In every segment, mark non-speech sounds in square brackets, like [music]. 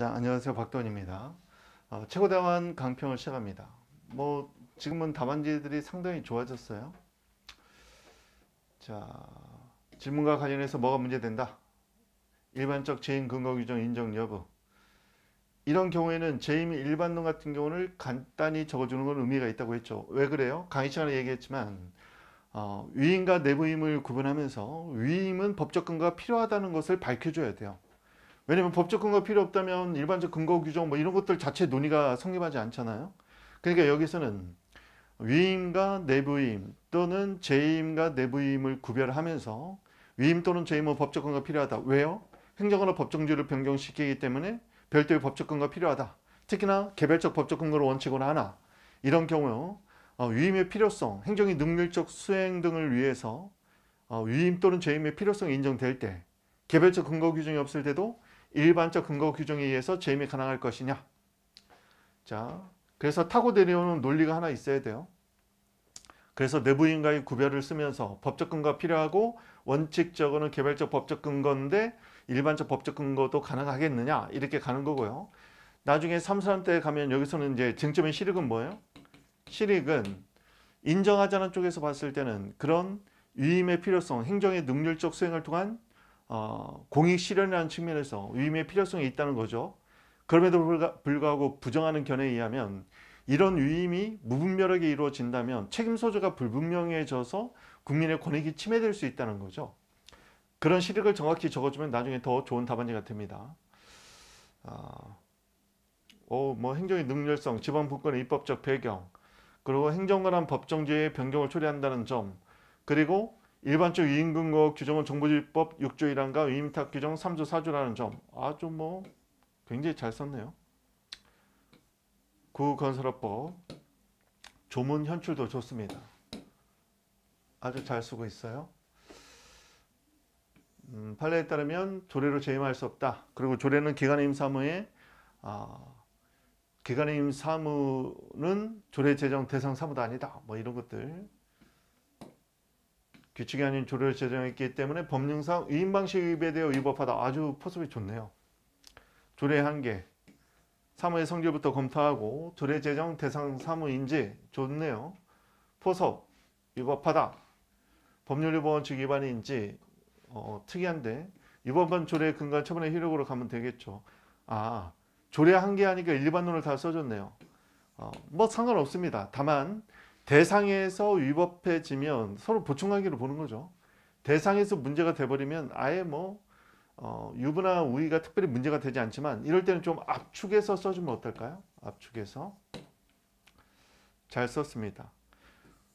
자, 안녕하세요. 박도원입니다. 어, 최고대원 강평을 시작합니다. 뭐, 지금은 답안지들이 상당히 좋아졌어요. 자, 질문과 관련해서 뭐가 문제된다? 일반적 재임 근거 규정 인정 여부. 이런 경우에는 재임 일반론 같은 경우를 간단히 적어주는 건 의미가 있다고 했죠. 왜 그래요? 강의 시간에 얘기했지만 어, 위임과 내부임을 구분하면서 위임은 법적 근거가 필요하다는 것을 밝혀줘야 돼요. 왜냐면 법적 근거 필요 없다면 일반적 근거 규정 뭐 이런 것들 자체 논의가 성립하지 않잖아요. 그러니까 여기서는 위임과 내부임 또는 재임과 내부임을 구별하면서 위임 또는 재임은 뭐 법적 근거 필요하다. 왜요? 행정거나 법정주의를 변경시키기 때문에 별도의 법적 근거 필요하다. 특히나 개별적 법적 근거를 원칙으로 하나 이런 경우 어, 위임의 필요성, 행정의 능률적 수행 등을 위해서 어, 위임 또는 재임의 필요성이 인정될 때 개별적 근거 규정이 없을 때도 일반적 근거 규정에 의해서 재임이 가능할 것이냐. 자, 그래서 타고 내려오는 논리가 하나 있어야 돼요. 그래서 내부인과의 구별을 쓰면서 법적 근거가 필요하고 원칙적으로는 개별적 법적 근거인데 일반적 법적 근거도 가능하겠느냐 이렇게 가는 거고요. 나중에 삼선 때 가면 여기서는 이제 쟁점인 실익은 뭐예요? 실익은 인정하자는 쪽에서 봤을 때는 그런 위임의 필요성, 행정의 능률적 수행을 통한 어, 공익 실현이라는 측면에서 위임의 필요성이 있다는 거죠. 그럼에도 불구하고 부정하는 견해에 의하면 이런 위임이 무분별하게 이루어진다면 책임 소재가 불분명해져서 국민의 권익이 침해될 수 있다는 거죠. 그런 실익을 정확히 적어주면 나중에 더 좋은 답안지가 됩니다. 아, 어, 뭐 행정의 능률성, 지방 분권의 입법적 배경, 그리고 행정관한 법정지의 변경을 초래한다는 점, 그리고 일반적 위임금거 규정은 정보지법 6조 1항과 위임탁 규정 3조 4조라는 점 아주 뭐 굉장히 잘 썼네요. 구건설업법 조문 현출도 좋습니다. 아주 잘 쓰고 있어요. 음, 판례에 따르면 조례로 재임할 수 없다. 그리고 조례는 기간 임사무에 어, 아, 기간 임사무는 조례 제정 대상 사무도 아니다. 뭐 이런 것들 규칙이 아닌 조례를 제정했기 때문에 법령상 위임 방식에 대해 위법하다. 아주 포섭이 좋네요. 조례 한개 사무의 성질부터 검토하고 조례 제정 대상 사무인지 좋네요. 포섭 위법하다. 법률유보원칙 위반인지 어, 특이한데 위법한 조례 근간 처분의 효력으로 가면 되겠죠. 아 조례 한개 하니까 일반론을 다 써줬네요. 어, 뭐 상관없습니다. 다만 대상에서 위법해지면 서로 보충관계로 보는 거죠. 대상에서 문제가 돼버리면 아예 뭐 어, 유부나 우위가 특별히 문제가 되지 않지만 이럴 때는 좀 압축해서 써주면 어떨까요? 압축해서 잘 썼습니다.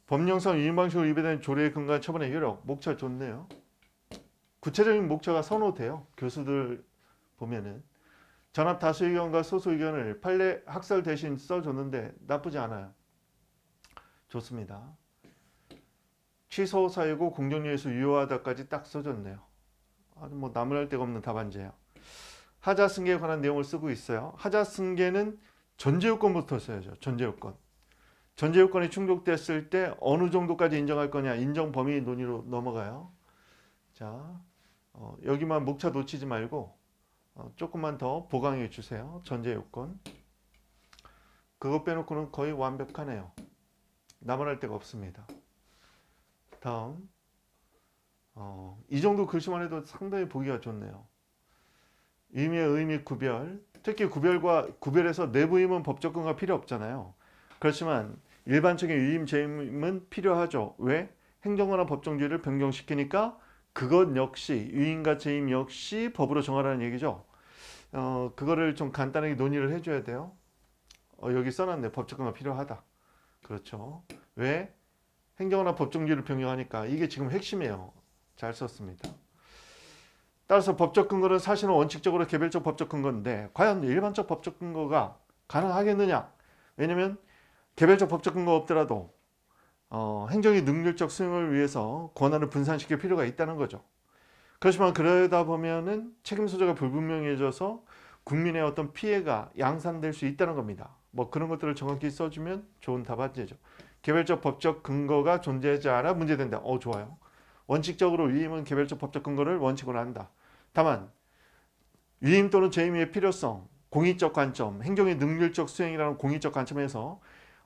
법령상 위임방식으로 위배된 조례의 근간 처분의 효력 목차 좋네요. 구체적인 목차가 선호돼요. 교수들 보면은 전압 다수 의견과 소수 의견을 판례 학설 대신 써줬는데 나쁘지 않아요. 좋습니다. 취소 사유고 공정유에서 유효하다까지 딱 써줬네요. 아주 뭐 나무랄 데가 없는 답안지예요. 하자 승계에 관한 내용을 쓰고 있어요. 하자 승계는 전제요건부터 써야죠. 전제요건. 전제요건이 충족됐을 때 어느 정도까지 인정할 거냐 인정 범위 논의로 넘어가요. 자 어, 여기만 목차 놓치지 말고 어, 조금만 더 보강해 주세요. 전제요건. 그거 빼놓고는 거의 완벽하네요. 남만할 데가 없습니다. 다음 어, 이 정도 글씨만 해도 상당히 보기가 좋네요. 의미의 의미 구별 특히 구별과 구별에서 내부 임은 법적 근거 필요 없잖아요. 그렇지만 일반적인 위임 재임은 필요하죠. 왜? 행정거나 법정주의를 변경시키니까 그것 역시 위임과 재임 역시 법으로 정하라는 얘기죠. 어, 그거를 좀 간단하게 논의를 해줘야 돼요. 어, 여기 써놨네. 법적 근거 필요하다. 그렇죠. 왜? 행정이나 법정지를 변경하니까 이게 지금 핵심이에요. 잘 썼습니다. 따라서 법적 근거는 사실은 원칙적으로 개별적 법적 근거인데 과연 일반적 법적 근거가 가능하겠느냐? 왜냐면 개별적 법적 근거 없더라도 어, 행정의 능률적 수행을 위해서 권한을 분산시킬 필요가 있다는 거죠. 그렇지만 그러다 보면은 책임 소재가 불분명해져서 국민의 어떤 피해가 양산될 수 있다는 겁니다. 뭐 그런 것들을 정확히 써주면 좋은 답안지죠. 개별적 법적 근거가 존재하지 않아 문제된다. 어 좋아요. 원칙적으로 위임은 개별적 법적 근거를 원칙으로 한다. 다만 위임 또는 재임의 필요성, 공익적 관점, 행정의 능률적 수행이라는 공익적 관점에서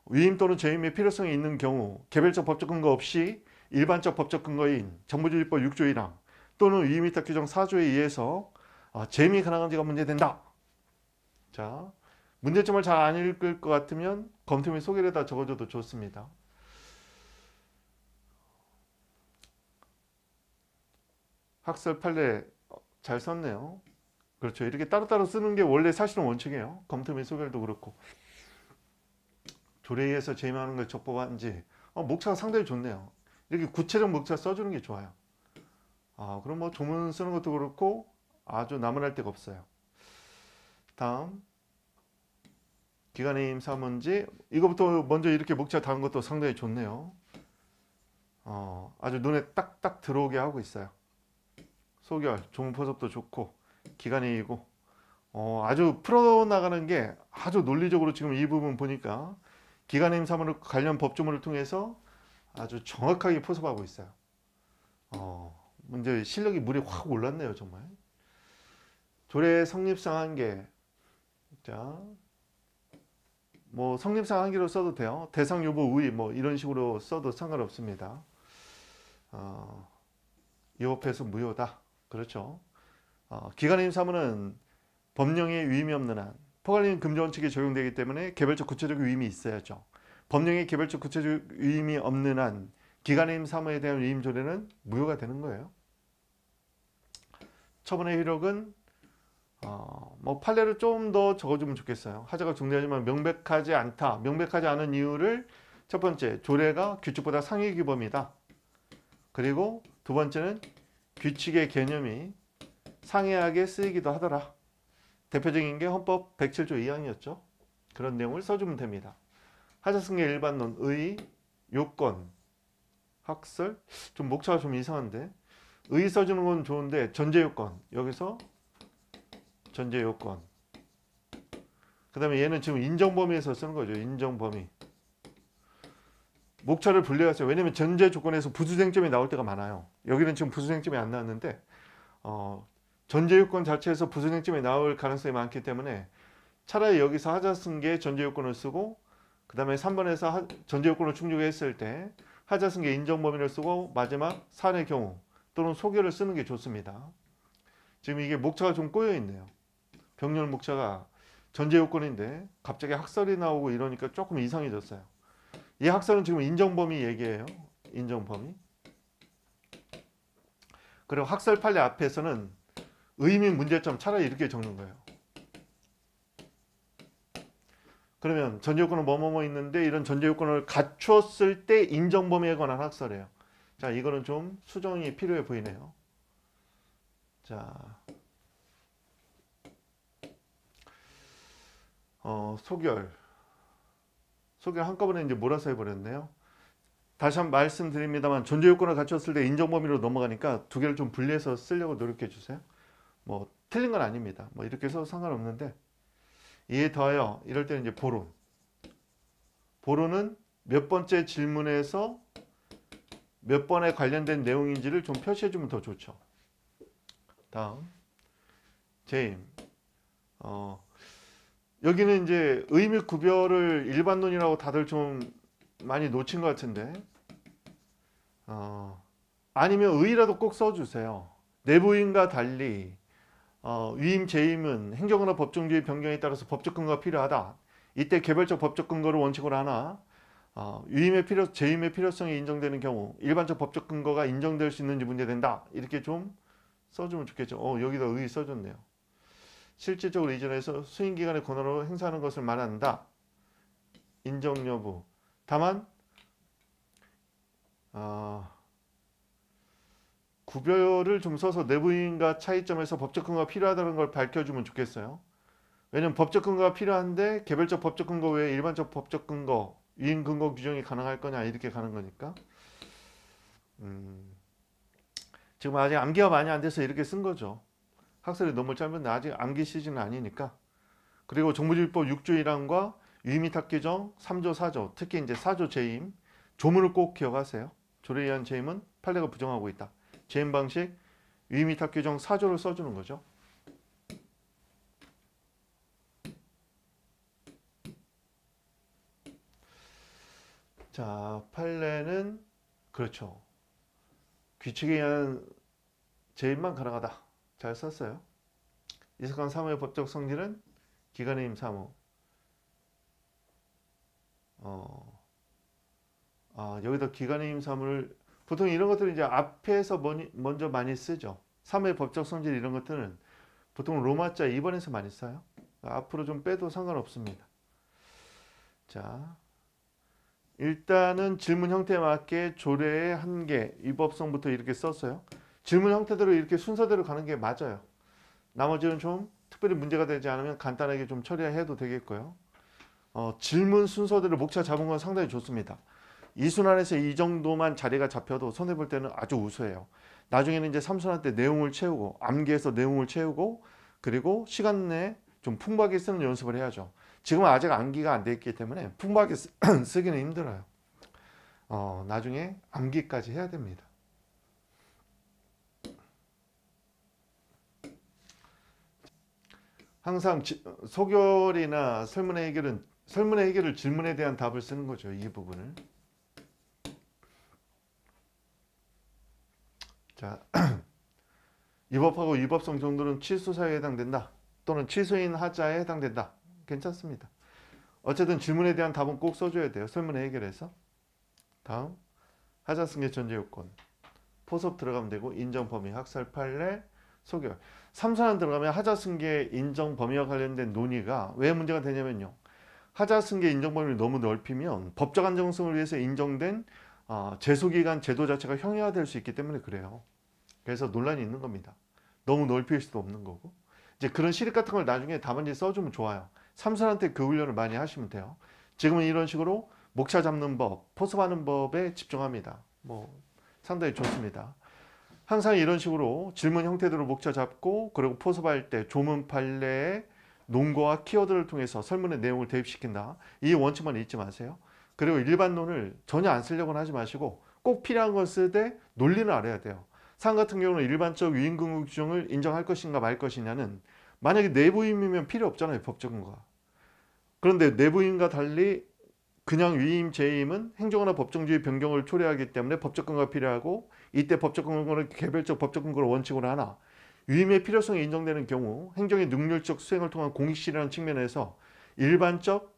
위임 또는 재임의 필요성이 있는 경우 개별적 법적 근거 없이 일반적 법적 근거인 정부조직법 6조 1항 또는 위임위탁 규정 4조에 의해서 아, 재임이 가능한지가 문제된다. 자, 문제점을 잘 안 읽을 것 같으면 검토민 소개를다 적어줘도 좋습니다. 학설 판례 어, 잘 썼네요. 그렇죠. 이렇게 따로따로 쓰는 게 원래 사실은 원칙이에요. 검토민 소개도 그렇고. 조례에서 제임하는 걸 적법한지 어, 목차가 상당히 좋네요. 이렇게 구체적 목차 써주는 게 좋아요. 아, 그럼 뭐 조문 쓰는 것도 그렇고 아주 남을 할 데가 없어요. 다음 기간임 사문지 이거부터 먼저 이렇게 목차 담은 것도 상당히 좋네요. 어, 아주 눈에 딱딱 들어오게 하고 있어요. 소결, 조포섭도 좋고 기간이고 어, 아주 풀어나가는 게 아주 논리적으로 지금 이 부분 보니까 기간임 사문을 관련 법조문을 통해서 아주 정확하게 포섭하고 있어요. 어, 이제 실력이 물이 확 올랐네요, 정말. 조례 성립상 한계. 자, 뭐 성립상 한계로 써도 돼요. 대상 유보 우위 뭐 이런 식으로 써도 상관없습니다. 어, 이업해서 무효다. 그렇죠. 어, 기간임 사무는 법령에 위임이 없는 한 포괄인 금지원칙이 적용되기 때문에 개별적 구체적 위임이 있어야죠. 법령에 개별적 구체적 위임이 없는 한 기간임 사무에 대한 위임 조례는 무효가 되는 거예요. 처분의 효력은 어, 뭐 판례를 좀 더 적어주면 좋겠어요. 하자가 중대하지만 명백하지 않다. 명백하지 않은 이유를 첫 번째, 조례가 규칙보다 상위 규범이다. 그리고 두 번째는 규칙의 개념이 상이하게 쓰이기도 하더라. 대표적인 게 헌법 107조 2항이었죠. 그런 내용을 써주면 됩니다. 하자승계 일반론, 의, 요건, 학설, 좀 목차가 좀 이상한데 의 써주는 건 좋은데 전제요건, 여기서 전제 요건. 그 다음에 얘는 지금 인정 범위에서 쓰는 거죠. 인정 범위. 목차를 분리하세요. 왜냐면 전제 조건에서 부수쟁점이 나올 때가 많아요. 여기는 지금 부수쟁점이 안 나왔는데 어, 전제 요건 자체에서 부수쟁점이 나올 가능성이 많기 때문에 차라리 여기서 하자 쓴게 전제 요건을 쓰고 그 다음에 3번에서 하, 전제 요건을 충족했을 때 하자 쓴게 인정 범위를 쓰고 마지막 산의 경우 또는 소개를 쓰는 게 좋습니다. 지금 이게 목차가 좀 꼬여 있네요. 병렬 목차가 전제 요건인데 갑자기 학설이 나오고 이러니까 조금 이상해졌어요. 이 학설은 지금 인정 범위 얘기예요. 인정 범위. 그리고 학설 판례 앞에서는 의미 문제점 차라리 이렇게 적는 거예요. 그러면 전제 요건은 뭐뭐뭐 있는데 이런 전제 요건을 갖추었을 때 인정 범위에 관한 학설이에요. 자, 이거는 좀 수정이 필요해 보이네요. 자, 어, 소결 소결 한꺼번에 이제 몰아서 해버렸네요. 다시 한 번 말씀드립니다만 존재 요건을 갖췄을 때 인정 범위로 넘어가니까 두 개를 좀 분리해서 쓰려고 노력해 주세요. 뭐 틀린 건 아닙니다. 뭐 이렇게 해서 상관없는데 이에 더하여 이럴 때는 이제 보론. 보론은 몇 번째 질문에서 몇 번에 관련된 내용인지를 좀 표시해 주면 더 좋죠. 다음 제임 어, 여기는 이제 의미 구별을 일반론이라고 다들 좀 많이 놓친 것 같은데 어, 아니면 의라도 의꼭 써주세요. 내부인과 달리 어, 위임, 재임은 행정이나 법정주의 변경에 따라서 법적 근거가 필요하다. 이때 개별적 법적 근거를 원칙으로 하나 어, 위임의 필요, 재임의 필요성이 인정되는 경우 일반적 법적 근거가 인정될 수 있는지 문제된다. 이렇게 좀 써주면 좋겠죠. 어, 여기다 의의 써줬네요. 실질적으로 이전해서 수임기관의 권한으로 행사하는 것을 말한다. 인정 여부. 다만 어, 구별을 좀 써서 내부인과 차이점에서 법적 근거가 필요하다는 걸 밝혀주면 좋겠어요. 왜냐면 법적 근거가 필요한데 개별적 법적 근거 외에 일반적 법적 근거, 위임 근거 규정이 가능할 거냐 이렇게 가는 거니까. 음, 지금 아직 암기가 많이 안 돼서 이렇게 쓴 거죠. 학설이 너무 짧은데 아직 암기 시즌은 아니니까 그리고 정부질법 6조 1항과 유의미탁규정 3조 4조 특히 이제 4조 재임 조문을 꼭 기억하세요 조례 위한 재임은 판례가 부정하고 있다 재임 방식 유의미탁규정 4조를 써주는 거죠 자 판례는 그렇죠 규칙에 의한 재임만 가능하다 잘 썼어요. 이석한 사무의 법적 성질은 기간의 임사무. 어, 아, 여기다 기간의 임사무를 보통 이런 것들은 이제 앞에서 먼저 많이 쓰죠. 사무의 법적 성질 이런 것들은 보통 로마자 2번에서 많이 써요. 그러니까 앞으로 좀 빼도 상관없습니다. 자, 일단은 질문 형태에 맞게 조례의 한계, 위법성부터 이렇게 썼어요. 질문 형태대로 이렇게 순서대로 가는 게 맞아요. 나머지는 좀 특별히 문제가 되지 않으면 간단하게 좀 처리해도 되겠고요. 어, 질문 순서대로 목차 잡은 건 상당히 좋습니다. 이 순환에서 이 정도만 자리가 잡혀도 손해볼 때는 아주 우수해요. 나중에는 이제 삼순환 때 내용을 채우고 암기해서 내용을 채우고 그리고 시간 내에 좀 풍부하게 쓰는 연습을 해야죠. 지금 은 아직 암기가 안 돼 있기 때문에 풍부하게 쓰, [clears throat] 기는 힘들어요. 어, 나중에 암기까지 해야 됩니다. 항상 지, 소결이나 설문의 해결은 설문의 해결을 질문에 대한 답을 쓰는 거죠. 이 부분을. 자, 위법하고 [clears throat] 위법성 정도는 취소 사에 해당된다. 또는 취소인 하자에 해당된다. 괜찮습니다. 어쨌든 질문에 대한 답은 꼭 써줘야 돼요. 설문의 해결에서. 다음, 하자 승계 전제 요건. 포섭 들어가면 되고, 인정 범위, 학살 판례, 소결. 삼선안 들어가면 하자승계 인정 범위와 관련된 논의가 왜 문제가 되냐면요. 하자승계 인정 범위를 너무 넓히면 법적 안정성을 위해서 인정된 어, 재소기간 제도 자체가 형해화될 수 있기 때문에 그래요. 그래서 논란이 있는 겁니다. 너무 넓힐 수도 없는 거고. 이제 그런 실익 같은 걸 나중에 답안지 써주면 좋아요. 삼선한테 그 훈련을 많이 하시면 돼요. 지금은 이런 식으로 목차 잡는 법, 포섭하는 법에 집중합니다. 뭐 상당히 좋습니다. 항상 이런 식으로 질문 형태들을 목차 잡고 그리고 포섭할 때 조문 판례에 논거와 키워드를 통해서 설문의 내용을 대입시킨다. 이 원칙만 잊지 마세요. 그리고 일반론을 전혀 안 쓰려고는 하지 마시고 꼭 필요한 건쓰때 논리를 알아야 돼요. 상 같은 경우는 일반적 위임금융 규정을 인정할 것인가 말 것이냐는 만약에 내부임이면 필요 없잖아요. 법적인 거. 그런데 내부임과 달리 그냥 위임 재임은 행정이나 법정주의 변경을 초래하기 때문에 법적 근거가 필요하고 이때 법적 근거는 개별적 법적 근거를 원칙으로 하나 위임의 필요성이 인정되는 경우 행정의 능률적 수행을 통한 공익실이라는 측면에서 일반적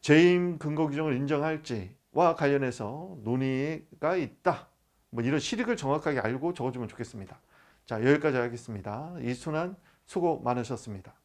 재임 근거 규정을 인정할지와 관련해서 논의가 있다. 뭐 이런 실익을 정확하게 알고 적어주면 좋겠습니다. 자 여기까지 하겠습니다. 이순환 수고 많으셨습니다.